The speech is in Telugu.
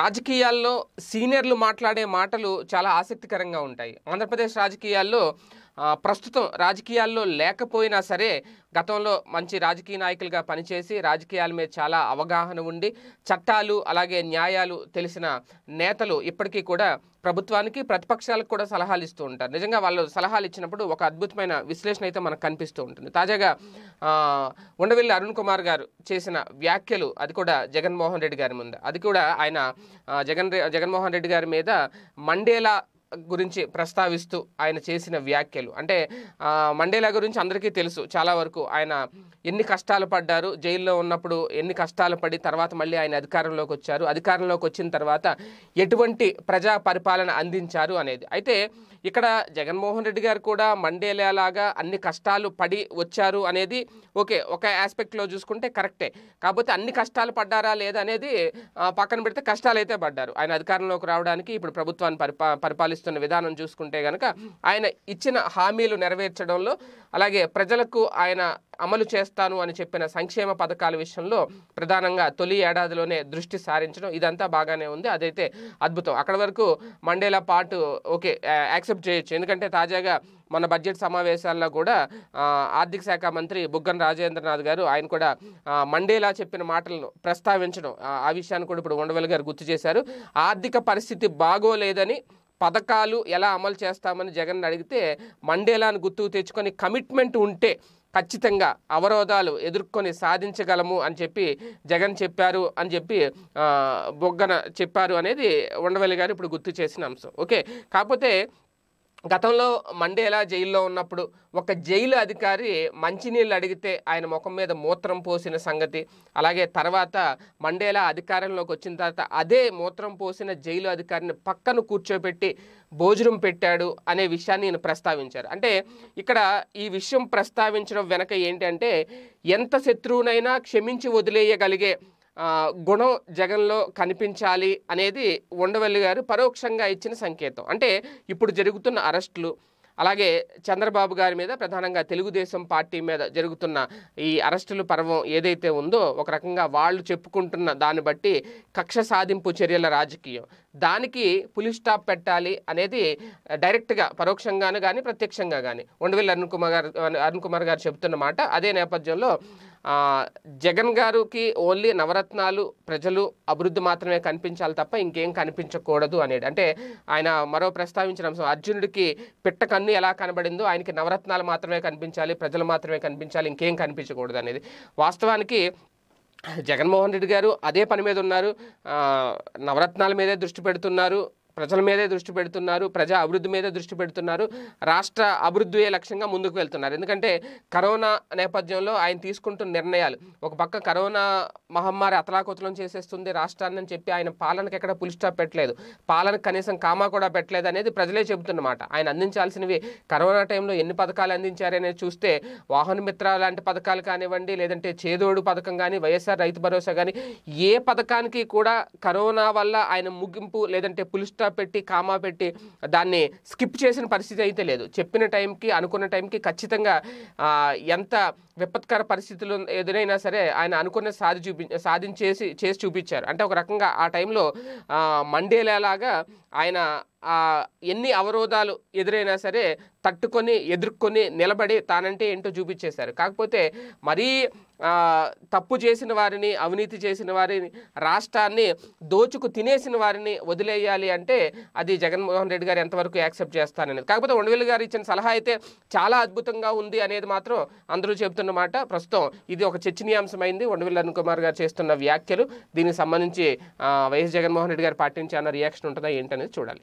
రాజకీయాల్లో సీనియర్లు మాట్లాడే మాటలు చాలా ఆసక్తికరంగా ఉంటాయి ఆంధ్రప్రదేశ్ రాజకీయాల్లో ప్రస్తుతం రాజకీయాల్లో లేకపోయినా సరే గతంలో మంచి రాజకీయ నాయకులుగా పనిచేసి రాజకీయాల మీద చాలా అవగాహన ఉండి చట్టాలు అలాగే న్యాయాలు తెలిసిన నేతలు ఇప్పటికీ కూడా ప్రభుత్వానికి ప్రతిపక్షాలకు కూడా సలహాలు ఇస్తూ ఉంటారు నిజంగా వాళ్ళు సలహాలు ఇచ్చినప్పుడు ఒక అద్భుతమైన విశ్లేషణ అయితే మనకు కనిపిస్తూ ఉంటుంది తాజాగా ఉండవెల్లి అరుణ్ కుమార్ గారు చేసిన వ్యాఖ్యలు అది కూడా జగన్మోహన్ రెడ్డి గారి ముందు అది కూడా ఆయన జగన్ జగన్మోహన్ రెడ్డి గారి మీద మండేలా గురించి ప్రస్తావిస్తూ ఆయన చేసిన వ్యాఖ్యలు అంటే మండేలా గురించి అందరికీ తెలుసు చాలా వరకు ఆయన ఎన్ని కష్టాలు పడ్డారు జైల్లో ఉన్నప్పుడు ఎన్ని కష్టాలు పడి తర్వాత మళ్ళీ ఆయన అధికారంలోకి వచ్చారు అధికారంలోకి వచ్చిన తర్వాత ఎటువంటి ప్రజా పరిపాలన అందించారు అనేది అయితే ఇక్కడ జగన్మోహన్ రెడ్డి గారు కూడా మండేలేలాగా అన్ని కష్టాలు పడి వచ్చారు అనేది ఓకే ఒక ఆస్పెక్ట్లో చూసుకుంటే కరెక్టే కాకపోతే అన్ని కష్టాలు పడ్డారా లేదా అనేది పక్కన పెడితే కష్టాలు అయితే పడ్డారు ఆయన అధికారంలోకి రావడానికి ఇప్పుడు ప్రభుత్వాన్ని పరిపా పరిపాలిస్తున్న విధానం చూసుకుంటే కనుక ఆయన ఇచ్చిన హామీలు నెరవేర్చడంలో అలాగే ప్రజలకు ఆయన అమలు చేస్తాను అని చెప్పిన సంక్షేమ పథకాల విషయంలో ప్రధానంగా తొలి ఏడాదిలోనే దృష్టి సారించడం ఇదంతా బాగానే ఉంది అదైతే అద్భుతం అక్కడ వరకు మండేలా పాటు ఓకే యాక్సెప్ట్ చేయొచ్చు ఎందుకంటే తాజాగా మన బడ్జెట్ సమావేశాల్లో కూడా ఆర్థిక శాఖ మంత్రి బుగ్గన రాజేంద్రనాథ్ గారు ఆయన కూడా మండేలా చెప్పిన మాటలను ప్రస్తావించడం ఆ విషయాన్ని కూడా ఇప్పుడు ఉండవల్లి గారు గుర్తు చేశారు ఆర్థిక పరిస్థితి బాగోలేదని పథకాలు ఎలా అమలు చేస్తామని జగన్ అడిగితే మండేలాను గుర్తుకు తెచ్చుకొని కమిట్మెంట్ ఉంటే ఖచ్చితంగా అవరోధాలు ఎదుర్కొని సాధించగలము అని చెప్పి జగన్ చెప్పారు అని చెప్పి బొగ్గన చెప్పారు అనేది ఉండవల్లి గారు ఇప్పుడు గుర్తు చేసిన అంశం ఓకే కాకపోతే గతంలో మండేలా జైల్లో ఉన్నప్పుడు ఒక జైలు అధికారి మంచినీళ్ళు అడిగితే ఆయన ముఖం మీద మూత్రం పోసిన సంగతి అలాగే తర్వాత మండేలా అధికారంలోకి వచ్చిన తర్వాత అదే మూత్రం పోసిన జైలు అధికారిని పక్కన కూర్చోబెట్టి భోజనం పెట్టాడు అనే విషయాన్ని ఈయన ప్రస్తావించారు అంటే ఇక్కడ ఈ విషయం ప్రస్తావించడం వెనక ఏంటంటే ఎంత శత్రువునైనా క్షమించి వదిలేయగలిగే గుణం జగన్లో కనిపించాలి అనేది ఉండవల్లి గారు పరోక్షంగా ఇచ్చిన సంకేతం అంటే ఇప్పుడు జరుగుతున్న అరెస్టులు అలాగే చంద్రబాబు గారి మీద ప్రధానంగా తెలుగుదేశం పార్టీ మీద జరుగుతున్న ఈ అరెస్టుల పర్వం ఏదైతే ఉందో ఒక రకంగా వాళ్ళు చెప్పుకుంటున్న దాన్ని బట్టి కక్ష సాధింపు చర్యల రాజకీయం దానికి పులి స్టాప్ పెట్టాలి అనేది డైరెక్ట్గా పరోక్షంగాను కానీ ప్రత్యక్షంగా కానీ ఉండవిల్లి అరుణ్ కుమార్ గారు అరుణ్ కుమార్ గారు చెబుతున్న మాట అదే నేపథ్యంలో జగన్ గారికి ఓన్లీ నవరత్నాలు ప్రజలు అభివృద్ధి మాత్రమే కనిపించాలి తప్ప ఇంకేం కనిపించకూడదు అనేది అంటే ఆయన మరో ప్రస్తావించిన అంశం అర్జునుడికి పిట్ట కన్ను ఎలా కనబడిందో ఆయనకి నవరత్నాలు మాత్రమే కనిపించాలి ప్రజలు మాత్రమే కనిపించాలి ఇంకేం కనిపించకూడదు అనేది వాస్తవానికి జగన్మోహన్ రెడ్డి గారు అదే పని మీద ఉన్నారు నవరత్నాల మీదే దృష్టి పెడుతున్నారు ప్రజల మీదే దృష్టి పెడుతున్నారు ప్రజా అభివృద్ధి మీదే దృష్టి పెడుతున్నారు రాష్ట్ర అభివృద్ధి లక్ష్యంగా ముందుకు వెళ్తున్నారు ఎందుకంటే కరోనా నేపథ్యంలో ఆయన తీసుకుంటున్న నిర్ణయాలు ఒక పక్క కరోనా మహమ్మారి అతలాకుతలం చేసేస్తుంది రాష్ట్రాన్ని అని చెప్పి ఆయన పాలనకు ఎక్కడ పులి స్టాప్ పెట్టలేదు పాలనకు కనీసం కామా కూడా పెట్టలేదు అనేది ప్రజలే చెబుతున్నమాట ఆయన అందించాల్సినవి కరోనా టైంలో ఎన్ని పథకాలు అందించారనేది చూస్తే వాహన మిత్ర లాంటి పథకాలు కానివ్వండి లేదంటే చేదోడు పథకం కానీ వైఎస్ఆర్ రైతు భరోసా కానీ ఏ పథకానికి కూడా కరోనా వల్ల ఆయన ముగింపు లేదంటే పులి ఎక్స్ట్రా పెట్టి కామా పెట్టి దాన్ని స్కిప్ చేసిన పరిస్థితి అయితే లేదు చెప్పిన టైంకి అనుకున్న టైంకి ఖచ్చితంగా ఎంత విపత్కర పరిస్థితులు ఎదురైనా సరే ఆయన అనుకున్న సాధి చూపి సాధించేసి చేసి చూపించారు అంటే ఒక రకంగా ఆ టైంలో మండేలాగా ఆయన ఎన్ని అవరోధాలు ఎదురైనా సరే తట్టుకొని ఎదుర్కొని నిలబడి తానంటే ఏంటో చూపించేశారు కాకపోతే మరీ తప్పు చేసిన వారిని అవినీతి చేసిన వారిని రాష్ట్రాన్ని దోచుకు తినేసిన వారిని వదిలేయాలి అంటే అది జగన్మోహన్ రెడ్డి గారు ఎంతవరకు యాక్సెప్ట్ చేస్తాననేది కాకపోతే ఉండవెల్లి గారు ఇచ్చిన సలహా అయితే చాలా అద్భుతంగా ఉంది అనేది మాత్రం అందరూ చెబుతున్నమాట ప్రస్తుతం ఇది ఒక చర్చనీయాంశమైంది ఉండవెల్లి అరుణ్ కుమార్ గారు చేస్తున్న వ్యాఖ్యలు దీనికి సంబంధించి వైఎస్ జగన్మోహన్ రెడ్డి గారు పాటించి రియాక్షన్ ఉంటుందా ఏంటనేది చూడాలి